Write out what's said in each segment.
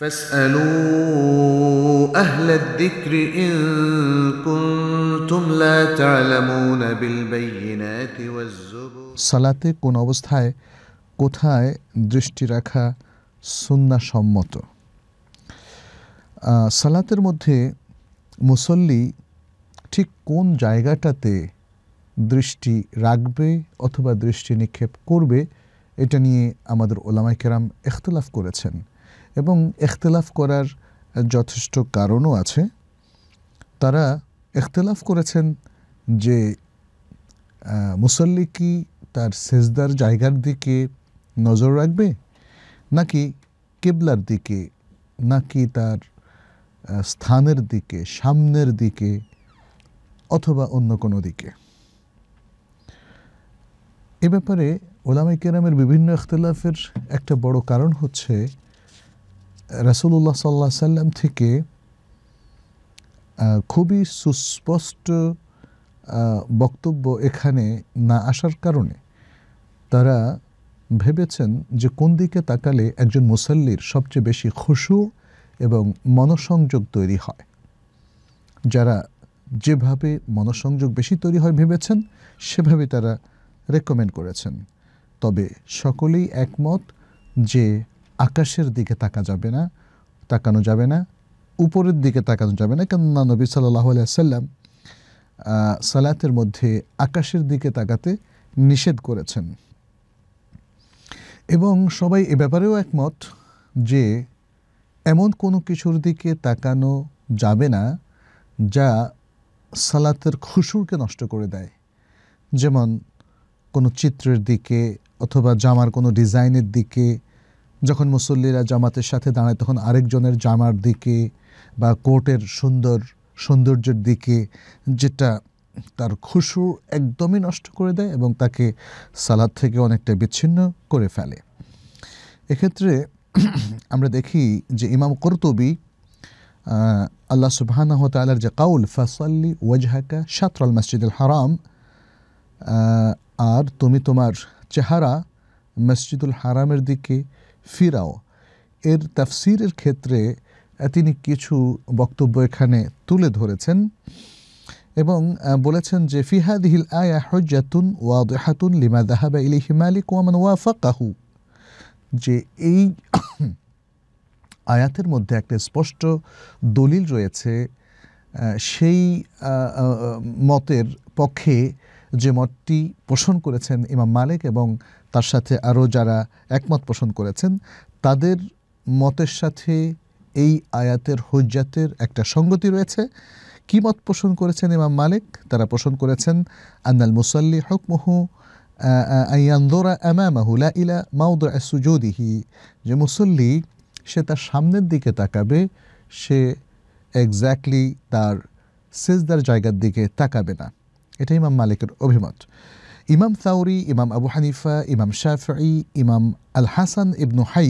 فاسألوا أهل الذكر إن كنتم لا تعلمون بالبينات والزبر صلاة কোন অবস্থায় কোথায় দৃষ্টি রাখা সুন্নাসম্মত সালাতের মধ্যে মুসল্লি ঠিক কোন জায়গাটাতে দৃষ্টি রাখবে অথবা দৃষ্টি নিক্ষেপ করবে এটা নিয়ে আমাদের ওলামাই কেরাম এখতলাফ করেছেন এবং এখতলাফ করার যথেষ্ট কারণও আছে তারা এখতলাফ করেছেন যে মুসল্লি কি তার সেজদার জায়গার দিকে নজর রাখবে নাকি কেবলার দিকে নাকি তার স্থানের দিকে সামনের দিকে অথবা অন্য কোনো দিকে এ ব্যাপারে ওলামাই কেরামের বিভিন্ন এখতলাফের একটা বড় কারণ হচ্ছে রাসুল্লাহ সাল্লাহ সাল্লাম থেকে খুবই সুস্পষ্ট বক্তব্য এখানে না আসার কারণে তারা ভেবেছেন যে কোন দিকে তাকালে একজন মুসল্লির সবচেয়ে বেশি খুশু এবং মনসংযোগ তৈরি হয় যারা যেভাবে মনসংযোগ বেশি তৈরি হয় ভেবেছেন সেভাবে তারা রেকমেন্ড করেছেন তবে সকলেই একমত যে আকাশের দিকে তাকা যাবে না তাকানো যাবে না উপরের দিকে তাকানো যাবে না কেননা নবী সাল্লাহ সাল্লাম সালাতের মধ্যে আকাশের দিকে তাকাতে নিষেধ করেছেন এবং সবাই এ ব্যাপারেও একমত যে এমন কোনো কিছুর দিকে তাকানো যাবে না যা সালাতের খুশুরকে নষ্ট করে দেয় যেমন কোনো চিত্রের দিকে অথবা জামার কোনো ডিজাইনের দিকে যখন মুসল্লিরা জামাতের সাথে দাঁড়ায় তখন আরেকজনের জামার দিকে বা কোর্টের সুন্দর সৌন্দর্যের দিকে যেটা তার খুশু একদমই নষ্ট করে দেয় এবং তাকে সালাদ থেকে অনেকটা বিচ্ছিন্ন করে ফেলে এক্ষেত্রে আমরা দেখি যে ইমাম কর্তবী আল্লাহ সুবাহানাহ তালার যে কাউল ফাসাল্লি ওয়াজহাকা সাতরাল মসজিদুল হারাম আর তুমি তোমার চেহারা মসজিদুল হারামের দিকে ফিরাও এর তাফসিরের ক্ষেত্রে তিনি কিছু বক্তব্য এখানে তুলে ধরেছেন এবং বলেছেন যে ফিহাদিহিল আয়া হজ্জাতুন ওয়াদেহাতুন লিমা দাহাবা ইলিহি মালিক ওয়ামান ওয়াফাকাহু যে এই আয়াতের মধ্যে একটা স্পষ্ট দলিল রয়েছে সেই মতের পক্ষে যে মতটি পোষণ করেছেন ইমাম মালিক এবং তার সাথে আরও যারা একমত পোষণ করেছেন তাদের মতের সাথে এই আয়াতের হজ্জাতের একটা সঙ্গতি রয়েছে কী মত পোষণ করেছেন ইমাম মালিক তারা পোষণ করেছেন আন্নাল মুসল্লি হকমহু আইয়ান্দোরা আমামাহুলা ইলা যে মুসল্লি সে তার সামনের দিকে তাকাবে সে এক্স্যাক্টলি তার সেজদার জায়গার দিকে তাকাবে না এটাই ইমাম মালিকের অভিমত ইমাম সাউরি ইমাম আবু হানিফা ইমাম শাফি ইমাম আল হাসান ইবনু হাই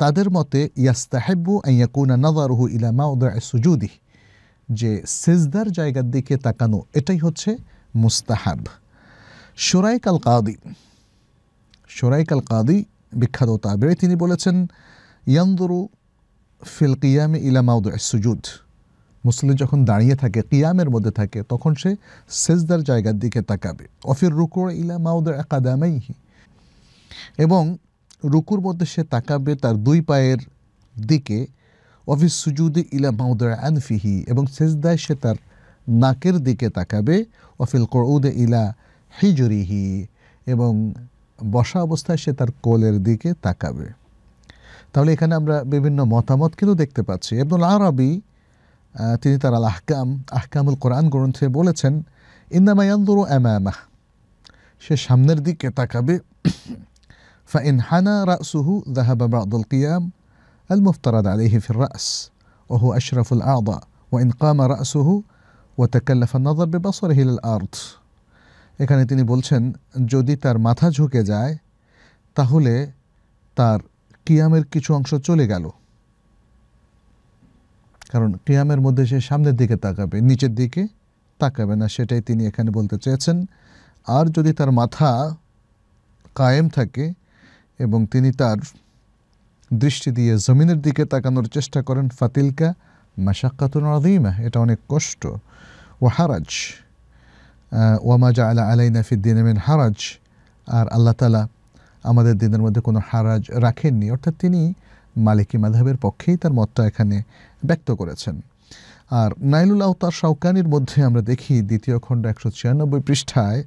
তাদের মতে ইয়াস্তাহেব্বু আইয়াকুনা নাজারহু ইলা মাউদা সুজুদি যে সেজদার জায়গার দিকে তাকানো এটাই হচ্ছে মুস্তাহাব সোরাইক আল কাদি সোরাইক আল কাদি বিখ্যাত তাবেরে তিনি বলেছেন ইয়ান্দরু ফিল কিয়ামে ইলা মাউদা সুজুদ মুসল্লি যখন দাঁড়িয়ে থাকে কিয়ামের মধ্যে থাকে তখন সে সেজদার জায়গার দিকে তাকাবে অফির রুকুর ইলা মাউদের একাদামাইহি এবং রুকুর মধ্যে সে তাকাবে তার দুই পায়ের দিকে অফিস সুজুদি ইলা মাউদের আনফিহি এবং সেজদায় সে তার নাকের দিকে তাকাবে অফিল করউদে ইলা হিজরিহি এবং বসা অবস্থায় সে তার কোলের দিকে তাকাবে তাহলে এখানে আমরা বিভিন্ন মতামত কিন্তু দেখতে পাচ্ছি এবং আরবি তিনি তার আল আহকাম আহকামুল কোরআন গ্রন্থে বলেছেন ইন্দামায়ান্দুরু অ্যামামাহ সে সামনের দিকে তাকাবে ফা ইনহানা রাসুহু দাহাবা বাদুল কিয়াম আল মুফতারাদ আলিহি ফির রাস ওহু আশরাফুল আদা وإن قام رأسه وتكلف النظر ببصره إلى الأرض এখানে তিনি বলছেন যদি তার মাথা ঝুঁকে যায় তাহলে তার কিয়ামের কিছু অংশ চলে গেল কারণ ক্রিয়ামের মধ্যে সে সামনের দিকে তাকাবে নিচের দিকে তাকাবে না সেটাই তিনি এখানে বলতে চেয়েছেন আর যদি তার মাথা কায়েম থাকে এবং তিনি তার দৃষ্টি দিয়ে জমিনের দিকে তাকানোর চেষ্টা করেন ফাতিলকা মাসাক্কাতুন আদিমা এটা অনেক কষ্ট ও হারাজ ওয়ামাজা আলা আলাই ফিদ্দিন মিন হারাজ আর আল্লাহ তালা আমাদের দিনের মধ্যে কোনো হারাজ রাখেননি অর্থাৎ তিনি মালিকী মাধাবের পক্ষেই তার মতটা এখানে ব্যক্ত করেছেন আর নাইলুল আওতার শাউকানির মধ্যে আমরা দেখি দ্বিতীয় খণ্ড একশো ছিয়ানব্বই পৃষ্ঠায়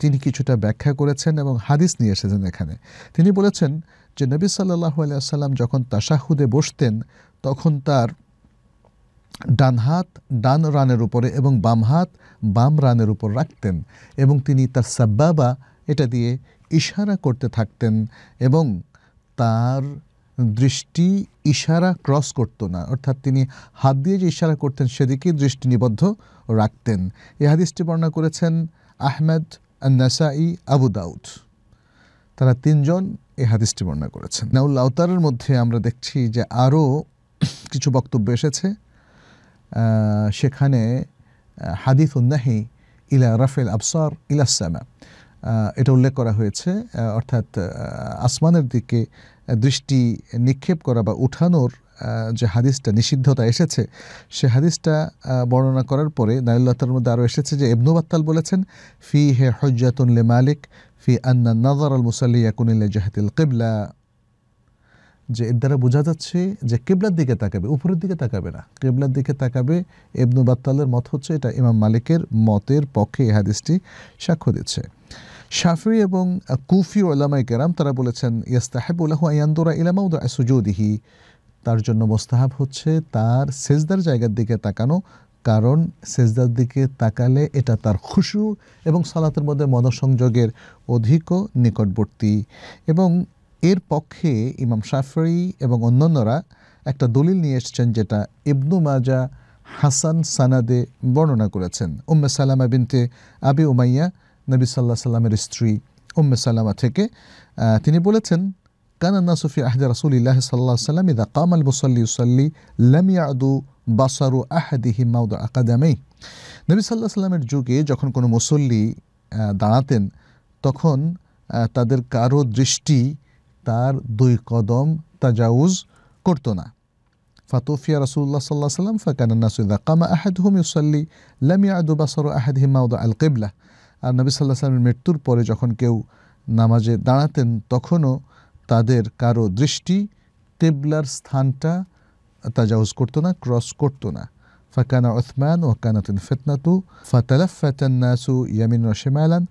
তিনি কিছুটা ব্যাখ্যা করেছেন এবং হাদিস নিয়ে এসেছেন এখানে তিনি বলেছেন যে নবী সাল্লাহ আলিয়াল্লাম যখন তাশাহুদে বসতেন তখন তার ডান হাত ডান রানের উপরে এবং বাম হাত বাম রানের উপর রাখতেন এবং তিনি তার সাব্বাবা এটা দিয়ে ইশারা করতে থাকতেন এবং তার দৃষ্টি ইশারা ক্রস করত না অর্থাৎ তিনি হাত দিয়ে যে ইশারা করতেন সেদিকেই দৃষ্টি নিবদ্ধ রাখতেন এ হাদিসটি বর্ণনা করেছেন আহমেদ নাসাই আবু দাউদ তারা তিনজন এই হাদিসটি বর্ণনা করেছেন নাউল আওতারের মধ্যে আমরা দেখছি যে আরও কিছু বক্তব্য এসেছে সেখানে হাদিফ উন্নাহি ইলা রাফেল আবসার ইলাসামা এটা উল্লেখ করা হয়েছে অর্থাৎ আসমানের দিকে দৃষ্টি নিক্ষেপ করা বা উঠানোর যে হাদিসটা নিষিদ্ধতা এসেছে সে হাদিসটা বর্ণনা করার পরে নাইল্লাতার মধ্যে আরও এসেছে যে এবনুবাত্তাল বলেছেন ফি হে হজ্জাতুন লে মালিক ফি আন্না নজর আল মুসাল্লিয়া কুনিল্লা জাহাতিল কেবলা যে এর দ্বারা বোঝা যাচ্ছে যে কেবলার দিকে তাকাবে উপরের দিকে তাকাবে না কেবলার দিকে তাকাবে এবনু বাত্তালের মত হচ্ছে এটা ইমাম মালিকের মতের পক্ষে এ হাদিসটি সাক্ষ্য দিচ্ছে শাফি এবং কুফি ওলামাই কেরাম তারা বলেছেন ইয়াস্তাহেবুল্লাহ আয়ান্দোরা ইলামাউদ সুজুদিহি তার জন্য মোস্তাহাব হচ্ছে তার সেজদার জায়গার দিকে তাকানো কারণ সেজদার দিকে তাকালে এটা তার খুশু এবং সালাতের মধ্যে মনসংযোগের অধিক নিকটবর্তী এবং এর পক্ষে ইমাম শাফরি এবং অন্যান্যরা একটা দলিল নিয়ে এসছেন যেটা ইবনু মাজা হাসান সানাদে বর্ণনা করেছেন উম্মে সালামা বিনতে আবি উমাইয়া نبي صلى الله عليه وسلم رستري أم سلمة تك تني بولتن كان الناس في عهد رسول الله صلى الله عليه وسلم إذا قام المصلي يصلي لم يعدوا بصر أحدهم موضع قدميه نبي صلى الله عليه وسلم جوكي جاكون كون مصلي دعاتن تكون تدر كارو درشتي تار دوي قدم تجاوز كرتنا فتوفي رسول الله صلى الله عليه وسلم فكان الناس إذا قام أحدهم يصلي لم يعد بصر أحدهم موضع القبلة আর নবী সাল্লাহ সাল্লামের মৃত্যুর পরে যখন কেউ নামাজে দাঁড়াতেন তখনও তাদের কারো দৃষ্টি তেবলার স্থানটা তাজাউজ করতো না ক্রস করতো না ফাকানা ওসমান ও কানাতুন ফেতনাতু ফাতালাফ ফাতান্নাসু ইয়ামিন রশেমালান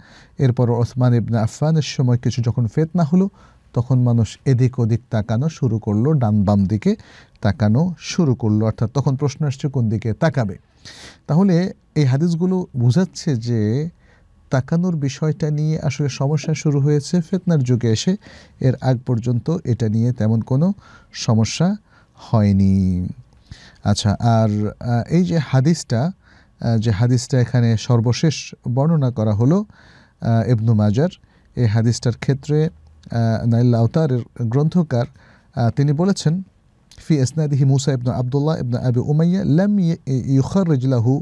এরপর ওসমান ইবনে আফানের সময় কিছু যখন ফেতনা হলো তখন মানুষ এদিক ওদিক তাকানো শুরু করলো ডান বাম দিকে তাকানো শুরু করলো অর্থাৎ তখন প্রশ্ন আসছে কোন দিকে তাকাবে তাহলে এই হাদিসগুলো বোঝাচ্ছে যে তাকানোর বিষয়টা নিয়ে আসলে সমস্যা শুরু হয়েছে ফেতনার যুগে এসে এর আগ পর্যন্ত এটা নিয়ে তেমন কোনো সমস্যা হয়নি আচ্ছা আর এই যে হাদিসটা যে হাদিসটা এখানে সর্বশেষ বর্ণনা করা হলো ইবনু মাজার এই হাদিসটার ক্ষেত্রে নাইল্লা আওতারের গ্রন্থকার তিনি বলেছেন ফি ইসনাদিহি মুসা ইবনু আবদুল্লাহ ইবনু আবি উমাইয়া লাম ইউখাররিজ লাহু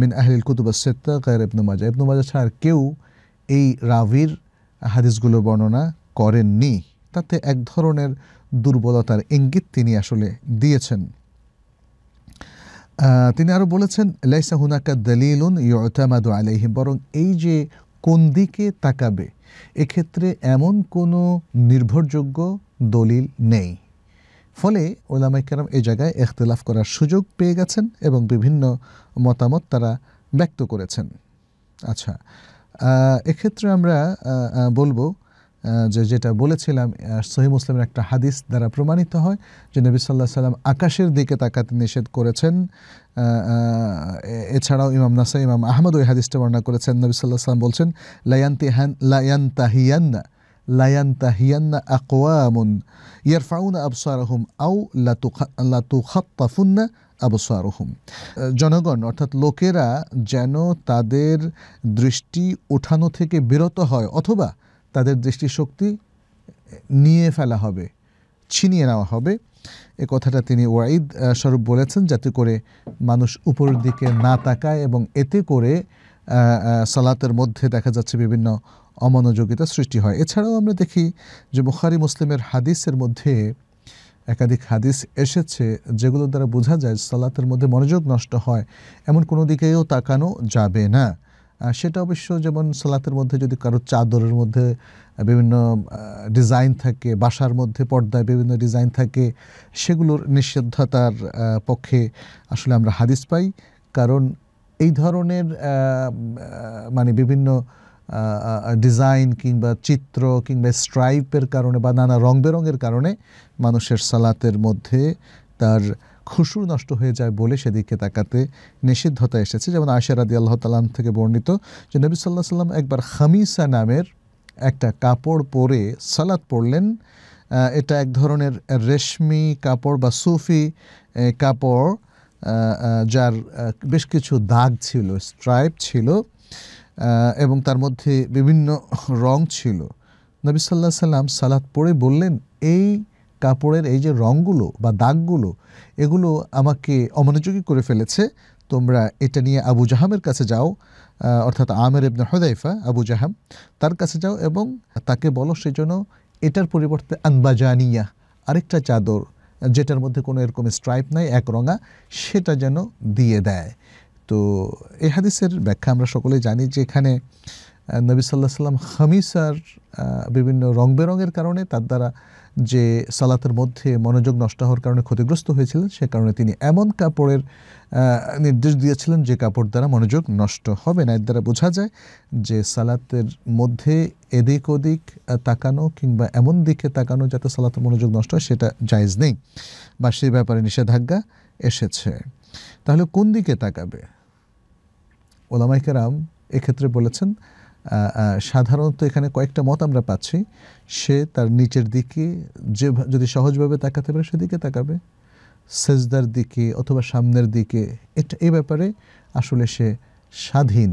মিন আহলিল কুতুব সেত্তা গায়ের ইবনু মাজা ইবনু মাজা ছাড়া কেউ এই রাভির হাদিসগুলো বর্ণনা করেননি তাতে এক ধরনের দুর্বলতার ইঙ্গিত তিনি আসলে দিয়েছেন তিনি আরও বলেছেন লাইসা হুনাকা দলিলুন ইয়তামাদু আলাইহিম বরং এই যে কোন দিকে তাকাবে এক্ষেত্রে এমন কোনো নির্ভরযোগ্য দলিল নেই ফলে ওলামাইকার এই জায়গায় এখতলাফ করার সুযোগ পেয়ে গেছেন এবং বিভিন্ন মতামত তারা ব্যক্ত করেছেন আচ্ছা এক্ষেত্রে আমরা বলবো যে যেটা বলেছিলাম সহি মুসলিমের একটা হাদিস দ্বারা প্রমাণিত হয় যে নবী সাল্লাহ সাল্লাম আকাশের দিকে তাকাতে নিষেধ করেছেন এছাড়াও ইমাম নাসা ইমাম আহমদ ওই হাদিসটা বর্ণনা করেছেন নবী সাল্লাহ সাল্লাম বলছেন লায়ান্তি হ্যান লায়ান্তাহিয়ান্না লায়ান্তাহিয়ান্না আকোয়ামুন ইয়ারফাউনা আবসারহম আও লাতু লাতু খত্তাফুন্না আবসারহম জনগণ অর্থাৎ লোকেরা যেন তাদের দৃষ্টি ওঠানো থেকে বিরত হয় অথবা তাদের দৃষ্টিশক্তি নিয়ে ফেলা হবে ছিনিয়ে নেওয়া হবে এ কথাটা তিনি ওয়াইদ স্বরূপ বলেছেন যাতে করে মানুষ উপরের দিকে না তাকায় এবং এতে করে সালাতের মধ্যে দেখা যাচ্ছে বিভিন্ন অমনোযোগিতা সৃষ্টি হয় এছাড়াও আমরা দেখি যে বুখারি মুসলিমের হাদিসের মধ্যে একাধিক হাদিস এসেছে যেগুলো দ্বারা বোঝা যায় সালাতের মধ্যে মনোযোগ নষ্ট হয় এমন কোনো দিকেও তাকানো যাবে না সেটা অবশ্য যেমন সালাতের মধ্যে যদি কারো চাদরের মধ্যে বিভিন্ন ডিজাইন থাকে বাসার মধ্যে পর্দায় বিভিন্ন ডিজাইন থাকে সেগুলোর নিষেধতার পক্ষে আসলে আমরা হাদিস পাই কারণ এই ধরনের মানে বিভিন্ন ডিজাইন কিংবা চিত্র কিংবা স্ট্রাইপের কারণে বা নানা রং বেরঙের কারণে মানুষের সালাতের মধ্যে তার খুশু নষ্ট হয়ে যায় বলে সেদিকে তাকাতে নিষিদ্ধতা এসেছে যেমন আয়সারাদি আল্লাহ তালাম থেকে বর্ণিত যে নবী সাল্লাহ সাল্লাম একবার খামিসা নামের একটা কাপড় পরে সালাত পরলেন এটা এক ধরনের রেশমি কাপড় বা সুফি কাপড় যার বেশ কিছু দাগ ছিল স্ট্রাইপ ছিল এবং তার মধ্যে বিভিন্ন রং ছিল নবী সাল্লাহ সাল্লাম সালাদ পড়ে বললেন এই কাপড়ের এই যে রঙগুলো বা দাগগুলো এগুলো আমাকে অমনোযোগী করে ফেলেছে তোমরা এটা নিয়ে আবু জাহামের কাছে যাও অর্থাৎ আমের ইবনে হদাইফা আবু জাহাম তার কাছে যাও এবং তাকে বলো সেজন্য এটার পরিবর্তে আনবাজানিয়া আরেকটা চাদর যেটার মধ্যে কোনো এরকম স্ট্রাইপ নাই একরঙা সেটা যেন দিয়ে দেয় তো এ হাদিসের ব্যাখ্যা আমরা সকলে জানি যে এখানে নবী সাল্লাহ সাল্লাম হামিসার বিভিন্ন রং বেরঙের কারণে তার দ্বারা যে সালাতের মধ্যে মনোযোগ নষ্ট হওয়ার কারণে ক্ষতিগ্রস্ত হয়েছিলেন সে কারণে তিনি এমন কাপড়ের নির্দেশ দিয়েছিলেন যে কাপড় দ্বারা মনোযোগ নষ্ট হবে না এর দ্বারা বোঝা যায় যে সালাতের মধ্যে এদিক ওদিক তাকানো কিংবা এমন দিকে তাকানো যাতে সালাতের মনোযোগ নষ্ট হয় সেটা জায়জ নেই বা সেই ব্যাপারে নিষেধাজ্ঞা এসেছে তাহলে কোন দিকে তাকাবে ওলামাইকার এক্ষেত্রে বলেছেন সাধারণত এখানে কয়েকটা মত আমরা পাচ্ছি সে তার নিচের দিকে যে যদি সহজভাবে তাকাতে পারে সেদিকে তাকাবে সেজদার দিকে অথবা সামনের দিকে এটা এ ব্যাপারে আসলে সে স্বাধীন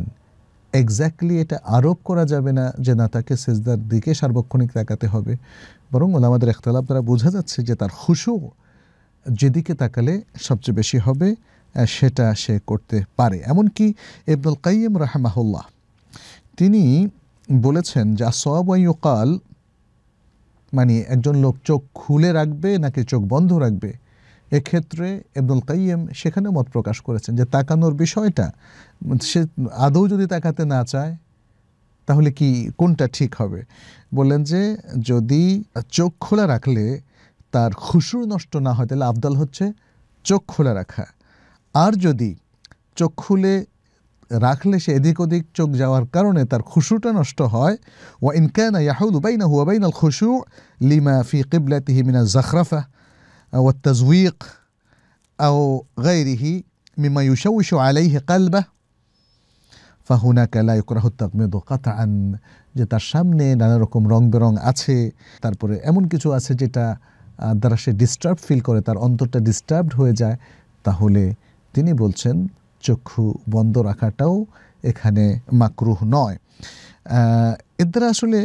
এক্স্যাক্টলি এটা আরোপ করা যাবে না যে না তাকে সেজদার দিকে সার্বক্ষণিক তাকাতে হবে বরং আমাদের একতলাপ দ্বারা বোঝা যাচ্ছে যে তার খুশু যেদিকে তাকালে সবচেয়ে বেশি হবে সেটা সে করতে পারে এমনকি ইবনুল কাইম রাহমাহুল্লাহ তিনি বলেছেন যে আসওয়াইকাল মানে একজন লোক চোখ খুলে রাখবে নাকি চোখ বন্ধ রাখবে এক্ষেত্রে এবদুল কাইম সেখানে মত প্রকাশ করেছেন যে তাকানোর বিষয়টা সে আদৌ যদি তাকাতে না চায় তাহলে কি কোনটা ঠিক হবে বললেন যে যদি চোখ খোলা রাখলে তার খুশুর নষ্ট না হয় তাহলে আবদাল হচ্ছে চোখ খোলা রাখা আর যদি চোখ খুলে রাখলে সে এদিক ওদিক চোখ যাওয়ার কারণে তার খুশুটা নষ্ট হয় ওয়া ইনকানা ইয়াহুদ উবাইনা হুয়াবাইন না খুশু লিমা ফি কিবলাতিহি মিনা জাখরাফা ও তাজুইক আও গাইরিহি মিমা ইউশাউশু আলাইহি কালবাহ ফাহুনাকা লা ইকরাহু তাকমিদু আন যে তার সামনে নানা রকম রং বেরং আছে তারপরে এমন কিছু আছে যেটা দ্বারা সে ডিস্টার্ব ফিল করে তার অন্তরটা ডিস্টার্বড হয়ে যায় তাহলে তিনি বলছেন চক্ষু বন্ধ রাখাটাও এখানে মাকরুহ নয় এর দ্বারা আসলে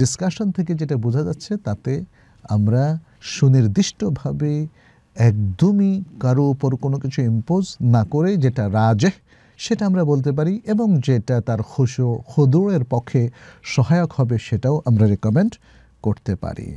ডিসকাশন থেকে যেটা বোঝা যাচ্ছে তাতে আমরা সুনির্দিষ্টভাবে একদমই কারো ওপর কোনো কিছু ইম্পোজ না করে যেটা রাজে সেটা আমরা বলতে পারি এবং যেটা তার খুশো খুদুরের পক্ষে সহায়ক হবে সেটাও আমরা রেকমেন্ড করতে পারি